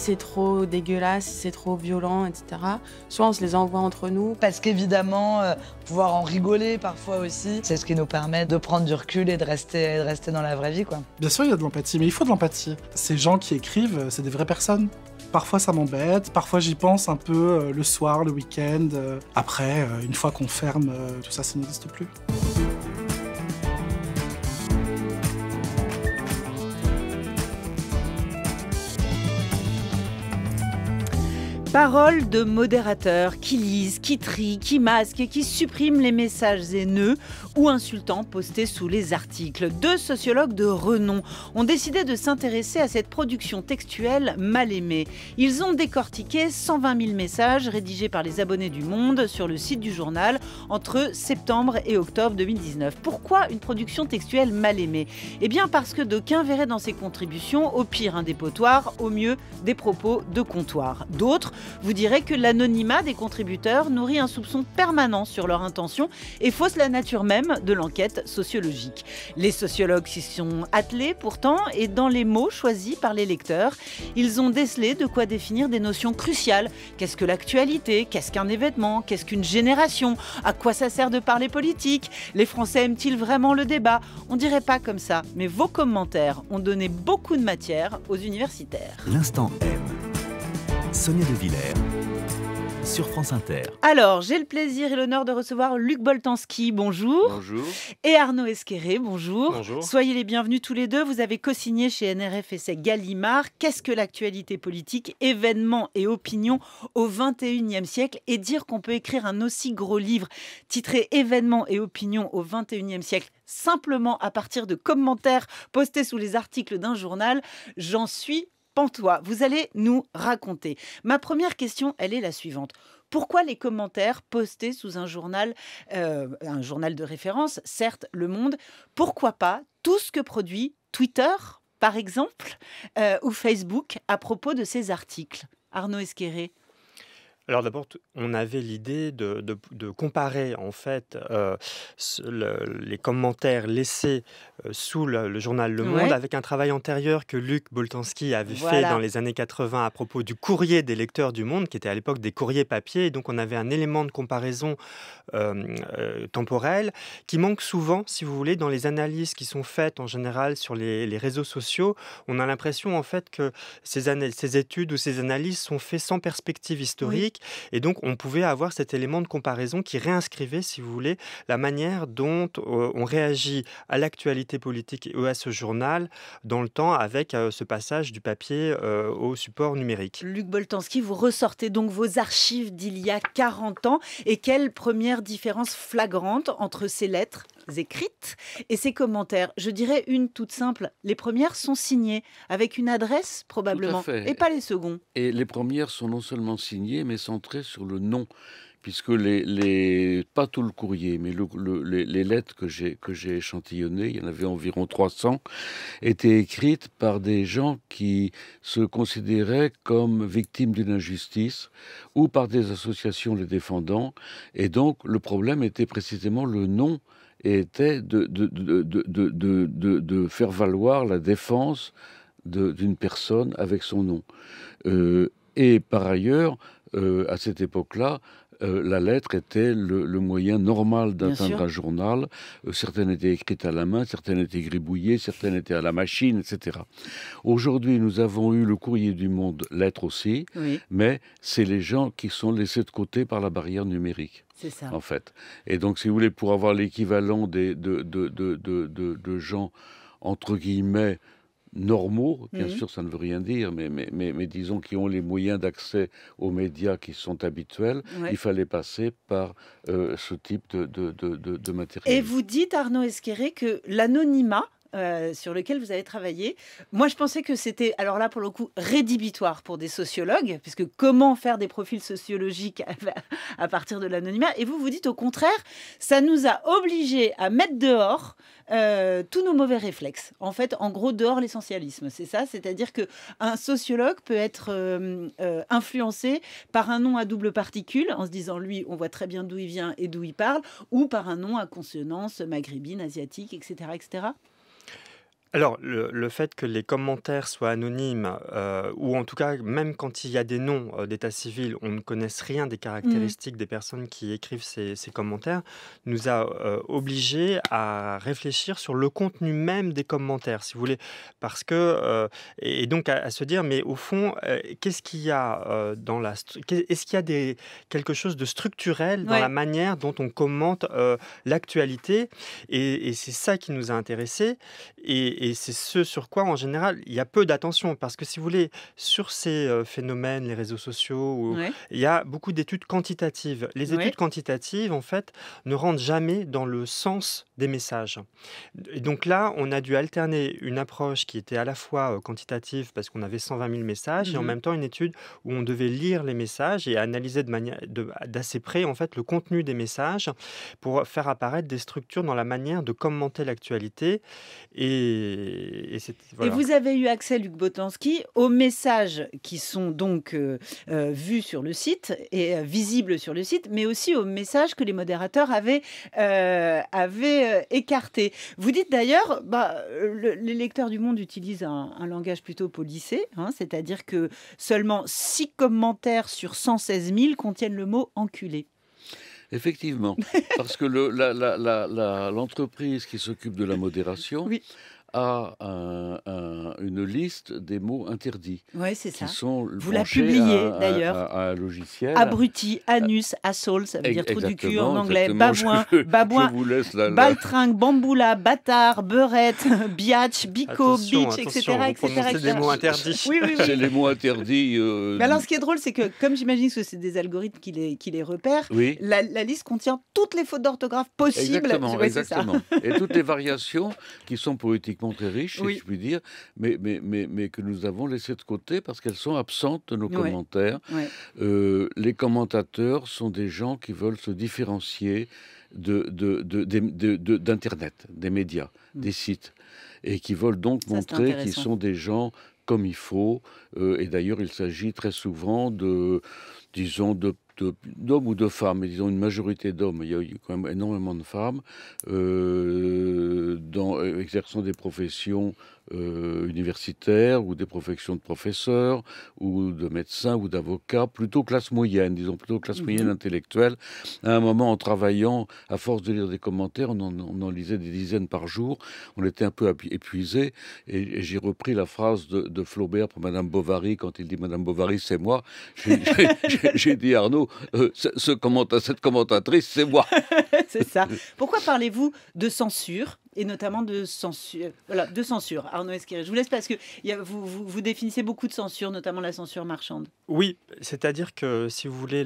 c'est trop dégueulasse, si c'est trop violent, etc. Soit on se les envoie entre nous. Parce qu'évidemment, euh, pouvoir en rigoler parfois aussi, c'est ce qui nous permet de prendre du recul et de rester, de rester dans la vraie vie. quoi. Bien sûr, il y a de l'empathie, mais il faut de l'empathie. Ces gens qui écrivent, euh, c'est des vraies personnes. Parfois ça m'embête, parfois j'y pense un peu euh, le soir, le week-end. après, une fois qu'on ferme, tout ça, ça n'existe plus. Paroles de modérateurs qui lisent, qui trient, qui masquent et qui suppriment les messages haineux ou insultants postés sous les articles. Deux sociologues de renom ont décidé de s'intéresser à cette production textuelle mal aimée. Ils ont décortiqué 120 000 messages rédigés par les abonnés du Monde sur le site du journal entre septembre et octobre 2019. Pourquoi une production textuelle mal aimée Eh bien parce que d'aucuns verraient dans ses contributions au pire un dépotoir, au mieux des propos de comptoir. D'autres vous direz que l'anonymat des contributeurs nourrit un soupçon permanent sur leur intention et fausse la nature même de l'enquête sociologique. Les sociologues s'y sont attelés pourtant et dans les mots choisis par les lecteurs, ils ont décelé de quoi définir des notions cruciales. Qu'est-ce que l'actualité Qu'est-ce qu'un événement Qu'est-ce qu'une génération À quoi ça sert de parler politique Les Français aiment-ils vraiment le débat On dirait pas comme ça, mais vos commentaires ont donné beaucoup de matière aux universitaires. L'instant M Sonia De Villers sur France Inter. Alors, j'ai le plaisir et l'honneur de recevoir Luc Boltanski, bonjour. Bonjour. Et Arnaud Esqueré, bonjour. Bonjour. Soyez les bienvenus tous les deux. Vous avez co-signé chez NRF NRFSC Gallimard Qu'est-ce que l'actualité politique, événements et opinions au 21e siècle Et dire qu'on peut écrire un aussi gros livre titré Événements et opinions au 21e siècle simplement à partir de commentaires postés sous les articles d'un journal, j'en suis toi vous allez nous raconter. Ma première question, elle est la suivante. Pourquoi les commentaires postés sous un journal, euh, un journal de référence, certes Le Monde, pourquoi pas tout ce que produit Twitter, par exemple, euh, ou Facebook à propos de ces articles Arnaud Esqueré. Alors d'abord, on avait l'idée de, comparer en fait euh, les commentaires laissés euh, sous le, journal Le Monde, avec un travail antérieur que Luc Boltanski avait fait dans les années 80 à propos du courrier des lecteurs du Monde, qui était à l'époque des courriers papier. Et donc, on avait un élément de comparaison euh, euh, temporelle qui manque souvent, si vous voulez, dans les analyses qui sont faites en général sur les, réseaux sociaux. On a l'impression, en fait, que ces, ces études ou ces analyses sont faites sans perspective historique. Et donc, on pouvait avoir cet élément de comparaison qui réinscrivait, si vous voulez, la manière dont on réagit à l'actualité politique et à ce Journal dans le temps avec euh, ce passage du papier euh, au support numérique. Luc Boltanski, vous ressortez donc vos archives d'il y a 40 ans et quelle première différence flagrante entre ces lettres écrites et ces commentaires Je dirais une toute simple. Les premières sont signées avec une adresse probablement et pas les secondes. Et les premières sont non seulement signées mais centrées sur le nom puisque les, pas tout le courrier, mais les, lettres que j'ai que j'ai échantillonnées, il y en avait environ 300, étaient écrites par des gens qui se considéraient comme victimes d'une injustice ou par des associations les défendants. et donc le problème était précisément le nom était de, de, de, de faire valoir la défense d'une personne avec son nom. Euh, et par ailleurs, euh, à cette époque-là, euh, la lettre était le, moyen normal d'atteindre un journal. Euh, certaines étaient écrites à la main, certaines étaient gribouillées, certaines étaient à la machine, etc. Aujourd'hui, nous avons eu le courrier du monde, lettre aussi, mais c'est les gens qui sont laissés de côté par la barrière numérique. Ça. En fait. Et donc, si vous voulez, pour avoir l'équivalent de, de, de, de gens, entre guillemets, normaux, bien mmh. sûr ça ne veut rien dire, mais, mais, mais, disons qui ont les moyens d'accès aux médias qui sont habituels, il fallait passer par euh, ce type de, de, matériel. Et vous dites, Arnaud Esqueré, que l'anonymat euh, sur lequel vous avez travaillé. Moi, je pensais que c'était, alors là, pour le coup, rédhibitoire pour des sociologues, puisque comment faire des profils sociologiques à, partir de l'anonymat Et vous, vous dites au contraire, ça nous a obligés à mettre dehors euh, tous nos mauvais réflexes. En fait, en gros, dehors l'essentialisme, c'est ça C'est-à-dire que un sociologue peut être euh, influencé par un nom à double particule, en se disant, lui, on voit très bien d'où il vient et d'où il parle, ou par un nom à consonance maghrébine, asiatique, etc. etc. Alors, le, fait que les commentaires soient anonymes, euh, ou en tout cas, même quand il y a des noms euh, d'état civil, on ne connaisse rien des mmh. caractéristiques des personnes qui écrivent ces, commentaires, nous a euh, obligés à réfléchir sur le contenu même des commentaires, si vous voulez. Parce que, et, donc à, se dire, mais au fond, qu'est-ce qu'il y a dans la. Est-ce qu'il y a des, quelque chose de structurel dans la manière dont on commente l'actualité Et, et c'est ça qui nous a intéressés. Et, c'est ce sur quoi, en général, il y a peu d'attention. Parce que, si vous voulez, sur ces phénomènes, les réseaux sociaux, il y a beaucoup d'études quantitatives. Les études quantitatives, en fait, ne rentrent jamais dans le sens des messages. Et donc là, on a dû alterner une approche qui était à la fois quantitative, parce qu'on avait 120 000 messages, mmh et en même temps une étude où on devait lire les messages et analyser de manière d'assez près en fait le contenu des messages pour faire apparaître des structures dans la manière de commenter l'actualité. Et, vous avez eu accès, Luc Botanski, aux messages qui sont donc euh, vus sur le site et visibles sur le site, mais aussi aux messages que les modérateurs avaient, euh, avaient euh, écarté. Vous dites d'ailleurs, bah, les lecteurs du Monde utilisent un, langage plutôt policé, hein, c'est-à-dire que seulement six commentaires sur 116 000 contiennent le mot enculé. Effectivement, parce que l'entreprise qui s'occupe de la modération oui à une liste des mots interdits. Oui, c'est ça. sont Vous la publiez d'ailleurs. À, logiciel. Abruti, euh, anus, assault, ça veut dire trou du cul en anglais. Babouin, babouin, bamboula, bâtard, beurette, biatch, bico, bitch, etc. C'est des mots interdits. les mots interdits. Euh, Mais alors, ce qui est drôle, c'est que comme j'imagine que c'est des algorithmes qui les, qui les repèrent, la, la, liste contient toutes les fautes d'orthographe possibles. Et toutes les variations qui sont politiques très riches, si je puis dire, mais, mais, mais, mais, que nous avons laissées de côté parce qu'elles sont absentes de nos commentaires. Euh, les commentateurs sont des gens qui veulent se différencier d'Internet, de, de, de, des médias, mm. des sites, et qui veulent donc montrer qu'ils sont des gens comme il faut. Euh, et d'ailleurs, il s'agit très souvent de, disons, de d'hommes ou de femmes, mais disons une majorité d'hommes, il y a quand même énormément de femmes, euh, dans, euh, exerçant des professions euh, universitaires ou des professions de professeurs ou de médecins ou d'avocats, plutôt classe moyenne, disons plutôt classe moyenne mhm. intellectuelle. À un moment, en travaillant, à force de lire des commentaires, on en, lisait des dizaines par jour, on était un peu épuisé et, j'ai repris la phrase de, Flaubert pour Madame Bovary quand il dit Madame Bovary, c'est moi. J'ai dit Arnaud, euh, cette commentatrice, c'est moi. c'est ça. Pourquoi parlez-vous de censure et notamment de censure. Euh, voilà, de censure. Arnaud Esquire, je vous laisse parce que vous, vous, définissez beaucoup de censure, notamment la censure marchande. Oui, c'est-à-dire que si vous voulez,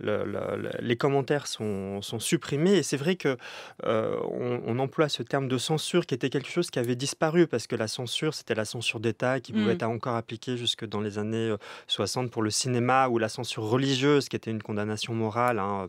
les commentaires sont, sont supprimés et c'est vrai que euh, on, emploie ce terme de censure qui était quelque chose qui avait disparu parce que la censure, c'était la censure d'État qui pouvait mm. être encore appliquée jusque dans les années 60 euh, pour le cinéma ou la censure religieuse qui était une condamnation morale hein,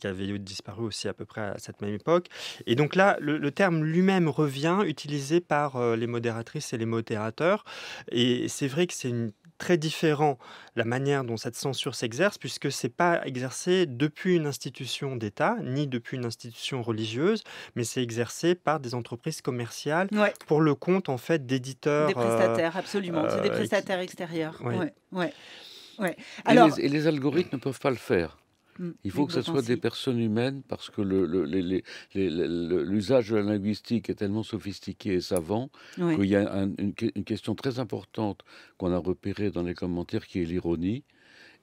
qui avait disparu aussi à peu près à cette même époque. Et donc là, le terme terme lui-même revient, utilisé par euh, les modératrices et les modérateurs. Et c'est vrai que c'est très différent la manière dont cette censure s'exerce, puisque c'est pas exercé depuis une institution d'État, ni depuis une institution religieuse, mais c'est exercé par des entreprises commerciales pour le compte en fait d'éditeurs. Des euh, prestataires, absolument. c'est des euh, prestataires extérieurs. Ouais. Alors... et les algorithmes ne peuvent pas le faire. Mm. Il faut que ce soit des personnes humaines parce que l'usage de la linguistique est tellement sophistiqué et savant qu'il y a une, question très importante qu'on a repérée dans les commentaires qui est l'ironie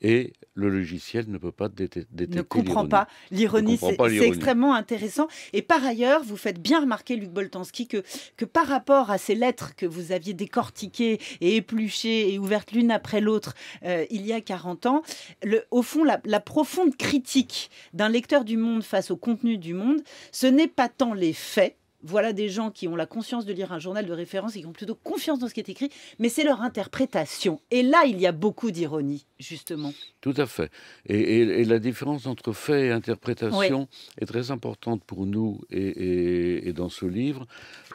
et le logiciel ne peut pas détecter. Ne comprend pas l'ironie, c'est extrêmement intéressant. Et par ailleurs, vous faites bien remarquer, Luc Boltanski, que, que par rapport à ces lettres que vous aviez décortiquées et épluchées et ouvertes l'une après l'autre euh, il y a 40 ans, au fond, la profonde critique d'un lecteur du monde face au contenu du monde, ce n'est pas tant les faits, voilà des gens qui ont la conscience de lire un journal de référence et qui ont plutôt confiance dans ce qui est écrit, mais c'est leur interprétation. Et là, il y a beaucoup d'ironie, justement. Tout à fait. Et, la différence entre fait et interprétation est très importante pour nous et, dans ce livre,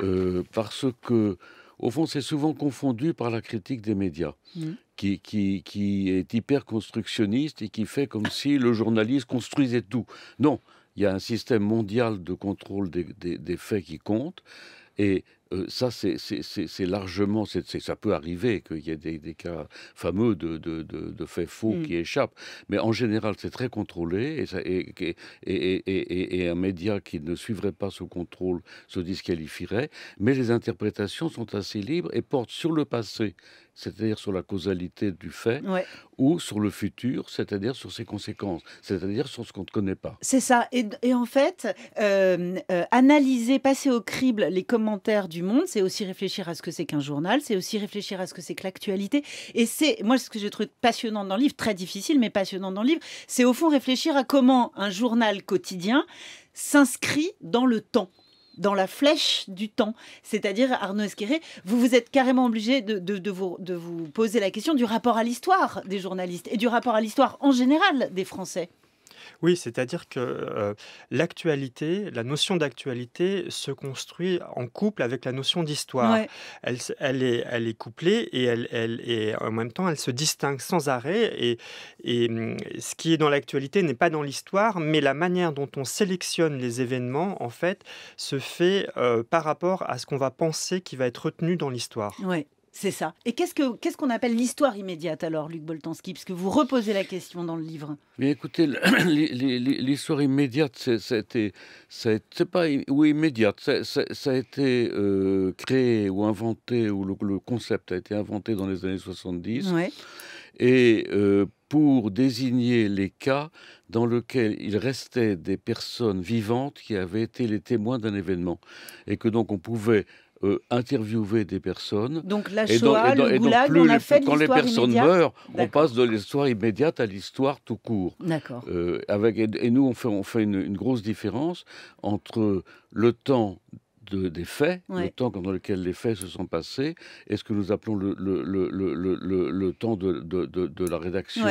euh, parce que, au fond, c'est souvent confondu par la critique des médias. Mmh. Qui, qui, est hyper constructionniste et qui fait comme si le journaliste construisait tout. Non, il y a un système mondial de contrôle des, faits qui compte. Et euh, ça, c'est largement, ça peut arriver qu'il y ait des, cas fameux de, faits faux mmh. qui échappent, mais en général, c'est très contrôlé et, ça, et, un média qui ne suivrait pas ce contrôle se disqualifierait. Mais les interprétations sont assez libres et portent sur le passé, c'est-à-dire sur la causalité du fait, ou sur le futur, c'est-à-dire sur ses conséquences, c'est-à-dire sur ce qu'on ne connaît pas. C'est ça. Et, en fait, euh, euh, analyser, passer au crible les commentaires du monde, c'est aussi réfléchir à ce que c'est qu'un journal, c'est aussi réfléchir à ce que c'est que l'actualité. Et c'est, moi, ce que j'ai trouvé passionnant dans le livre, très difficile, mais passionnant dans le livre, c'est au fond réfléchir à comment un journal quotidien s'inscrit dans le temps dans la flèche du temps. C'est-à-dire, Arnaud Esquéré, vous vous êtes carrément obligé de vous poser la question du rapport à l'histoire des journalistes et du rapport à l'histoire en général des Français. Oui, c'est-à-dire que l'actualité, la notion d'actualité se construit en couple avec la notion d'histoire. Elle, est, elle est couplée et, elle, elle en même temps, elle se distingue sans arrêt. Et, mmh, ce qui est dans l'actualité n'est pas dans l'histoire, mais la manière dont on sélectionne les événements, en fait, se fait par rapport à ce qu'on va penser qui va être retenu dans l'histoire. C'est ça. Et qu'est-ce qu'on ce qu'on appelle l'histoire immédiate alors, Luc Boltanski Parce que vous reposez la question dans le livre. Mais écoutez, l'histoire immédiate, c'était, pas oui, immédiate, ça, a été euh, créé ou inventé, ou le, concept a été inventé dans les années 70. Ouais et euh, pour désigner les cas dans lesquels il restait des personnes vivantes qui avaient été les témoins d'un événement et que donc on pouvait euh, interviewer des personnes. Donc la Shoah, le goulag, plus on a fait Quand les personnes meurent, on passe de l'histoire immédiate à l'histoire tout court. D'accord. Euh, et nous, on fait, on fait une grosse différence entre le temps des faits, le temps dans lequel les faits se sont passés, et ce que nous appelons le, le, le, le temps de, de, de, la rédaction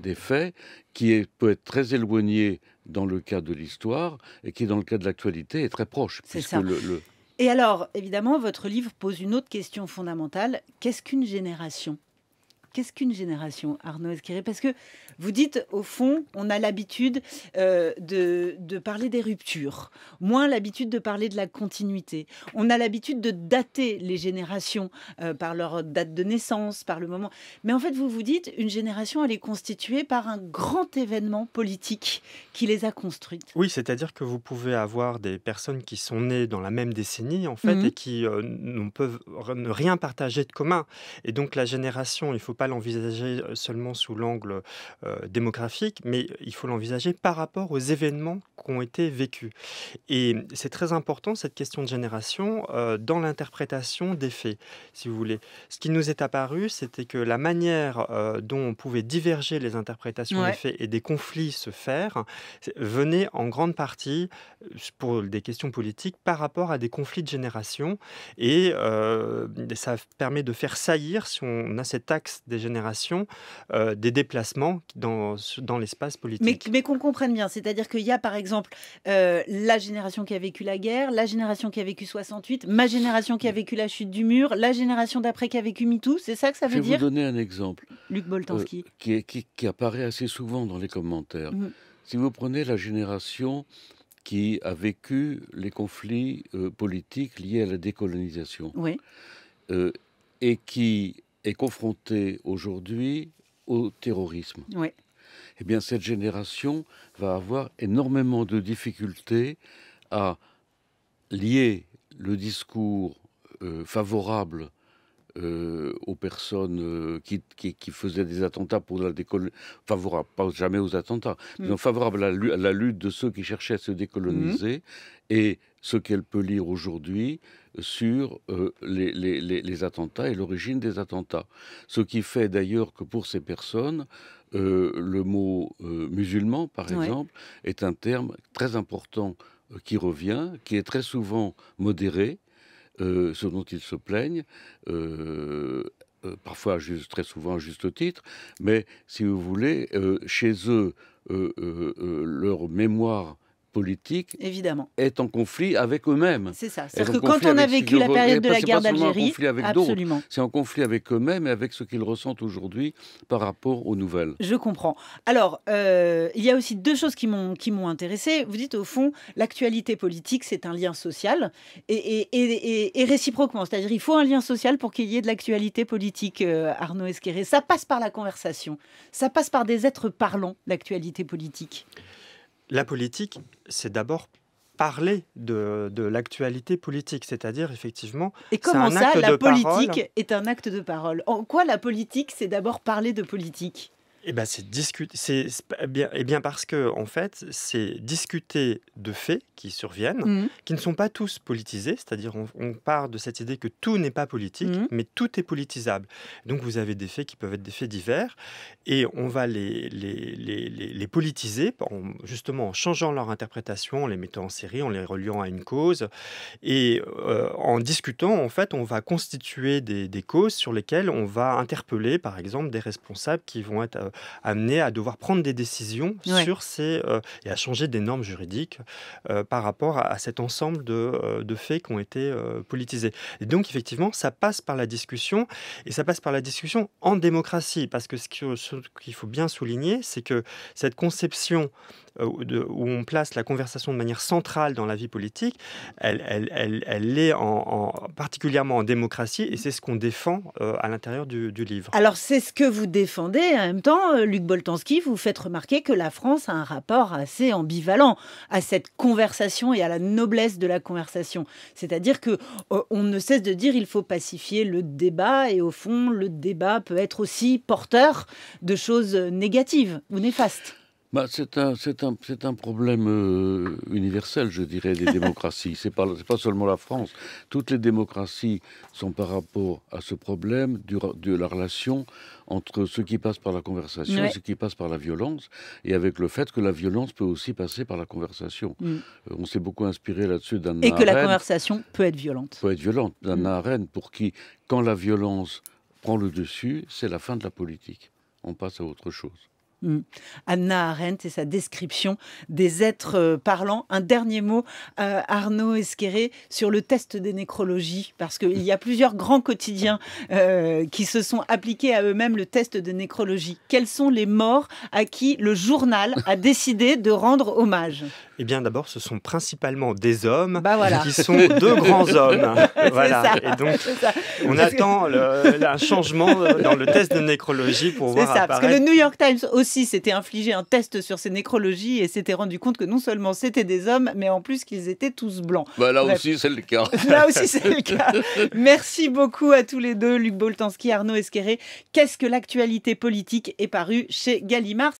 des faits, qui est, peut être très éloigné dans le cas de l'histoire, et qui, dans le cas de l'actualité, est très proche. C'est ça. Et alors, évidemment, votre livre pose une autre question fondamentale. Qu'est-ce qu'une génération Qu'est-ce qu'une génération, Arnaud Esquiré Parce que vous dites, au fond, on a l'habitude euh, de, parler des ruptures, moins l'habitude de parler de la continuité. On a l'habitude de dater les générations euh, par leur date de naissance, par le moment. Mais en fait, vous vous dites, une génération, elle est constituée par un grand événement politique qui les a construites. Oui, c'est-à-dire que vous pouvez avoir des personnes qui sont nées dans la même décennie, en fait, mhm. et qui euh, ne peuvent rien partager de commun. Et donc, la génération, il faut pas l'envisager seulement sous l'angle démographique, mais il faut l'envisager par rapport aux événements qui ont été vécus. Et c'est très important, cette question de génération, dans l'interprétation des faits, si vous voulez. Ce qui nous est apparu, c'était que la manière dont on pouvait diverger les interprétations des faits et des conflits se faire venait en grande partie, pour des questions politiques, par rapport à des conflits de génération. Et ça permet de faire saillir, si on a cet axe des générations euh, des déplacements dans, dans l'espace politique. Mais, mais qu'on comprenne bien, c'est-à-dire qu'il y a par exemple euh, la génération qui a vécu la guerre, la génération qui a vécu 68, ma génération qui a vécu la chute du mur, la génération d'après qui a vécu MeToo, c'est ça que ça veut dire Je vais vous donner un exemple. Luc Boltanski. Euh, qui, qui, qui, apparaît assez souvent dans les commentaires. Mmh. Si vous prenez la génération qui a vécu les conflits politiques liés à la décolonisation oui. et qui est confrontée aujourd'hui au terrorisme. Oui. Eh bien, cette génération va avoir énormément de difficultés à lier le discours euh, favorable euh, aux personnes euh, qui, qui, faisaient des attentats pour la décolonisation, favorable, pas jamais aux attentats, mais mm. favorable à la, lutte de ceux qui cherchaient à se décoloniser mm. et ce qu'elle peut lire aujourd'hui sur euh, les, attentats et l'origine des attentats. Ce qui fait d'ailleurs que pour ces personnes, le mot musulman, par exemple, est un terme très important qui revient, qui est très souvent modéré, euh, ce dont ils se plaignent, euh, euh, parfois juste, très souvent à juste titre, mais si vous voulez, chez eux, leur mémoire politique Évidemment. est en conflit avec eux-mêmes. C'est ça. cest que quand on a vécu la période de la guerre d'Algérie, c'est en conflit avec eux-mêmes et avec ce qu'ils ressentent aujourd'hui par rapport aux nouvelles. Je comprends. Alors, euh, il y a aussi deux choses qui m'ont qui m'ont intéressé. Vous dites au fond, l'actualité politique, c'est un lien social et, et, et, réciproquement, c'est-à-dire il faut un lien social pour qu'il y ait de l'actualité politique. Euh, Arnaud Esqueré, ça passe par la conversation, ça passe par des êtres parlants, l'actualité politique. La politique, c'est d'abord parler de, l'actualité politique, c'est-à-dire effectivement. Et comment ça, la politique est un acte de parole En quoi la politique, c'est d'abord parler de politique eh, ben, eh bien, c'est eh discuter. bien, et bien parce que en fait, c'est discuter de faits qui surviennent, mmh. qui ne sont pas tous politisés. C'est-à-dire, on, part de cette idée que tout n'est pas politique, mmh. mais tout est politisable. Donc, vous avez des faits qui peuvent être des faits divers, et on va les les, les, les, politiser, en, justement en changeant leur interprétation, en les mettant en série, en les reliant à une cause, et euh, en discutant, en fait, on va constituer des, des causes sur lesquelles on va interpeller, par exemple, des responsables qui vont être euh, euh, amené à devoir prendre des décisions sur ces euh, et à changer des normes juridiques euh, par rapport à, cet ensemble de, de faits qui ont été politisés. Et donc effectivement, ça passe par la discussion et ça passe par la discussion en démocratie parce que ce qu'il faut bien souligner, c'est que cette conception euh, où on place la conversation de manière centrale dans la vie politique, elle, elle, est particulièrement en démocratie et c'est ce qu'on défend euh, à l'intérieur du, livre. Alors c'est ce que vous défendez. En même temps, euh, Luc Boltanski, vous faites remarquer que la France a un rapport assez ambivalent à cette conversation et à la noblesse de la conversation. C'est-à-dire que on ne cesse de dire il faut pacifier le débat et au fond le débat peut être aussi porteur de choses négatives ou néfastes. Bah, c'est un, problème euh, universel, je dirais, des démocraties. c'est pas, pas seulement la France. Toutes les démocraties sont par rapport à ce problème de la relation entre ce qui passe par la conversation et ce qui passe par la violence, et avec le fait que la violence peut aussi passer par la conversation. Mm. Euh, on s'est beaucoup inspiré là-dessus d'Anna Et que la conversation peut être violente. Peut être violente. Mm. D'Anna Arène, pour qui, quand la violence prend le dessus, c'est la fin de la politique. On passe à autre chose. Hmm. Anna Arendt et sa description des êtres euh, parlants. Un dernier mot, euh, Arnaud Esqueré, sur le test des nécrologies, parce qu'il y a plusieurs grands quotidiens euh, qui se sont appliqués à eux-mêmes le test des nécrologie. Quels sont les morts à qui le journal a décidé de rendre hommage eh bien, d'abord, ce sont principalement des hommes bah, qui sont deux grands hommes. voilà. Et donc, on attend un changement dans le test de nécrologie pour voir. C'est ça, parce que le New York Times aussi s'était infligé un test sur ces nécrologies et s'était rendu compte que non seulement c'était des hommes, mais en plus qu'ils étaient tous blancs. Bah là aussi, c'est le cas. là aussi, c'est le cas. Merci beaucoup à tous les deux, Luc Boltanski, Arnaud Esqueré. Qu'est-ce que l'actualité politique est parue chez Gallimard